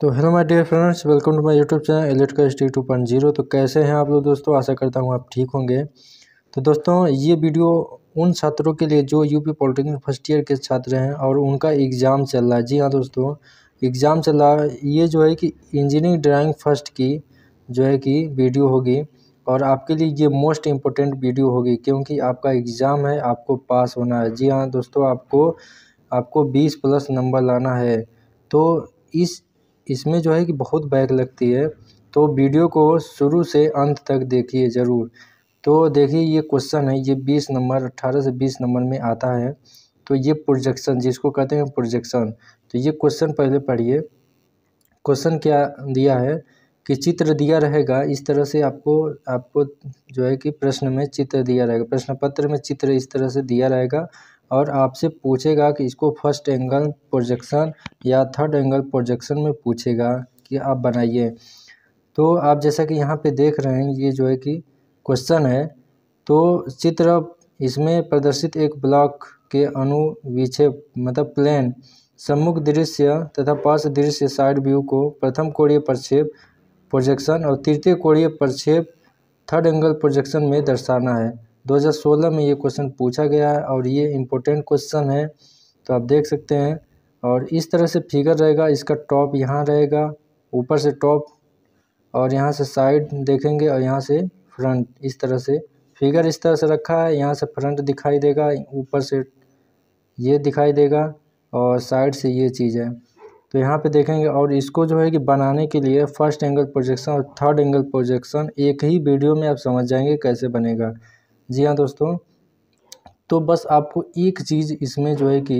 तो hello my dear friends welcome to my YouTube channel एलेट का स्टी टू पॉइंट जीरो तो कैसे हैं आप लोग दोस्तों आशा करता हूँ आप ठीक होंगे तो दोस्तों ये वीडियो उन छात्रों के लिए जो यूपी पॉलिटेक्निक फर्स्ट ईयर के छात्र हैं और उनका एग्ज़ाम चल रहा है जी हाँ दोस्तों एग्ज़ाम चल रहा है ये जो है कि इंजीनियरिंग ड्राइंग फर्स्ट की जो है कि वीडियो होगी और आपके लिए ये मोस्ट इम्पोर्टेंट वीडियो होगी क्योंकि आपका एग्ज़ाम है आपको पास होना है जी हाँ दोस्तों आपको आपको बीस प्लस नंबर लाना है तो इस इसमें जो है कि बहुत बैक लगती है तो वीडियो को शुरू से अंत तक देखिए ज़रूर तो देखिए ये क्वेश्चन है ये बीस नंबर अट्ठारह से बीस नंबर में आता है तो ये प्रोजेक्शन जिसको कहते हैं प्रोजेक्शन तो ये क्वेश्चन पहले पढ़िए क्वेश्चन क्या दिया है कि चित्र दिया रहेगा इस तरह से आपको आपको जो है कि प्रश्न में चित्र दिया रहेगा प्रश्न पत्र में चित्र इस तरह से दिया रहेगा और आपसे पूछेगा कि इसको फर्स्ट एंगल प्रोजेक्शन या थर्ड एंगल प्रोजेक्शन में पूछेगा कि आप बनाइए तो आप जैसा कि यहाँ पे देख रहे हैं ये जो है कि क्वेश्चन है तो चित्र इसमें प्रदर्शित एक ब्लॉक के अनुविक्षेप मतलब प्लेन सम्मुख दृश्य तथा पास दृश्य साइड व्यू को प्रथम कोणीय प्रक्षेप प्रोजेक्शन और तृतीय कोणीय प्रक्षेप थर्ड एंगल प्रोजेक्शन में दर्शाना है 2016 में ये क्वेश्चन पूछा गया है और ये इम्पोर्टेंट क्वेश्चन है तो आप देख सकते हैं और इस तरह से फिगर रहेगा इसका टॉप यहाँ रहेगा ऊपर से टॉप और यहाँ से साइड देखेंगे और यहाँ से फ्रंट इस तरह से फिगर इस तरह से रखा है यहाँ से फ्रंट दिखाई देगा ऊपर से ये दिखाई देगा और साइड से ये चीज़ है तो यहाँ पे देखेंगे और इसको जो है कि बनाने के लिए फर्स्ट एंगल प्रोजेक्शन और थर्ड एंगल प्रोजेक्शन एक ही वीडियो में आप समझ जाएंगे कैसे बनेगा जी हाँ दोस्तों तो बस आपको एक चीज़ इसमें जो है कि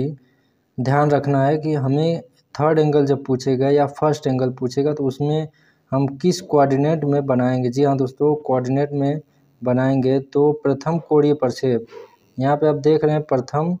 ध्यान रखना है कि हमें थर्ड एंगल जब पूछेगा या फर्स्ट एंगल पूछेगा तो उसमें हम किस कोऑर्डिनेट में बनाएंगे जी हाँ दोस्तों कोऑर्डिनेट में बनाएंगे तो प्रथम कोणीय प्रक्षेप यहाँ पे आप देख रहे हैं प्रथम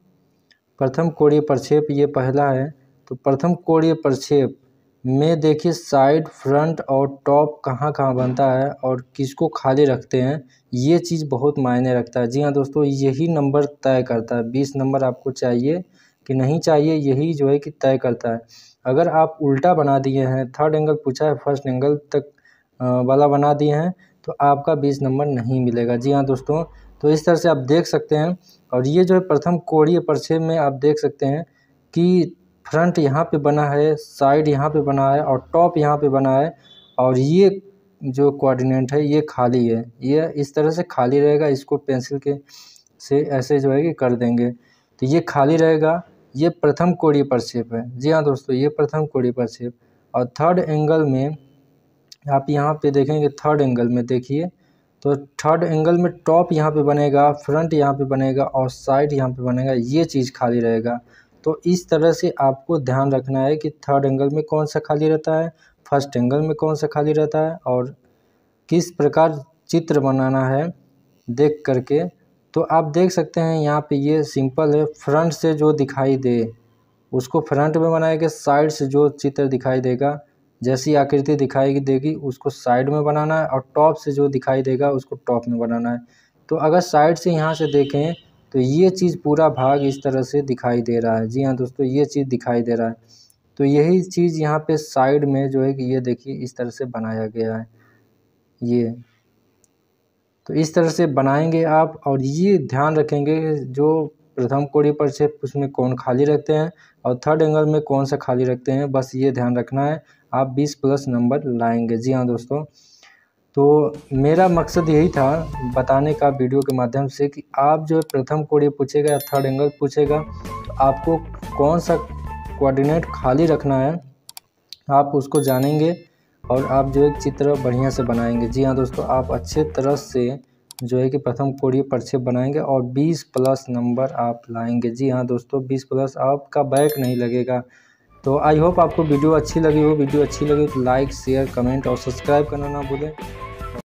प्रथम कोणीय प्रक्षेप ये पहला है तो प्रथम कोणीय प्रक्षेप में देखिए साइड फ्रंट और टॉप कहाँ कहाँ बनता है और किसको खाली रखते हैं ये चीज़ बहुत मायने रखता है जी हाँ दोस्तों यही नंबर तय करता है बीस नंबर आपको चाहिए कि नहीं चाहिए यही जो है कि तय करता है अगर आप उल्टा बना दिए हैं थर्ड एंगल पूछा है फर्स्ट एंगल तक वाला बना दिए हैं तो आपका बीस नंबर नहीं मिलेगा जी हाँ दोस्तों तो इस तरह से आप देख सकते हैं और ये जो है प्रथम कोड़ीय परछे में आप देख सकते हैं कि फ्रंट यहाँ पे बना है साइड यहाँ पे बना है और टॉप यहाँ पे बना है और ये जो कोऑर्डिनेट है ये खाली है ये इस तरह से खाली रहेगा इसको पेंसिल के से ऐसे जो है कि कर देंगे तो ये खाली रहेगा ये प्रथम कोड़ी परसेप है जी हाँ दोस्तों ये प्रथम कोड़ी परसेप और थर्ड एंगल में आप यहाँ पे देखेंगे थर्ड एंगल में देखिए तो थर्ड एंगल में टॉप यहाँ पे बनेगा फ्रंट यहाँ पे बनेगा और साइड यहाँ पे बनेगा ये चीज़ खाली रहेगा तो इस तरह से आपको ध्यान रखना है कि थर्ड एंगल में कौन सा खाली रहता है फर्स्ट एंगल में कौन सा खाली रहता है और किस प्रकार चित्र बनाना है देख करके तो आप देख सकते हैं यहाँ पे ये सिंपल है फ्रंट से जो दिखाई दे उसको फ्रंट में बनाएगा साइड से जो चित्र दिखाई देगा जैसी आकृति दिखाई देगी उसको साइड में बनाना है और टॉप से जो दिखाई देगा उसको टॉप में बनाना है तो अगर साइड से यहाँ से देखें तो ये चीज़ पूरा भाग इस तरह से दिखाई दे रहा है जी हाँ दोस्तों ये चीज़ दिखाई दे रहा है तो यही चीज़ यहाँ पे साइड में जो है कि ये देखिए इस तरह से बनाया गया है ये तो इस तरह से बनाएंगे आप और ये ध्यान रखेंगे जो प्रथम कोड़ी पर से उसमें कौन खाली रखते हैं और थर्ड एंगल में कौन सा खाली रखते हैं बस ये ध्यान रखना है आप बीस प्लस नंबर लाएंगे जी हाँ दोस्तों तो मेरा मकसद यही था बताने का वीडियो के माध्यम से कि आप जो प्रथम कोण पूछेगा या थर्ड एंगल पूछेगा तो आपको कौन सा कोऑर्डिनेट खाली रखना है आप उसको जानेंगे और आप जो एक चित्र बढ़िया से बनाएंगे जी हाँ दोस्तों आप अच्छे तरह से जो है कि प्रथम कोड़ी पर्चे बनाएंगे और 20 प्लस नंबर आप लाएंगे जी हाँ दोस्तों 20 प्लस आपका बैक नहीं लगेगा तो आई होप आपको वीडियो अच्छी लगी हो वीडियो अच्छी लगी तो लाइक शेयर कमेंट और सब्सक्राइब करना ना भूलें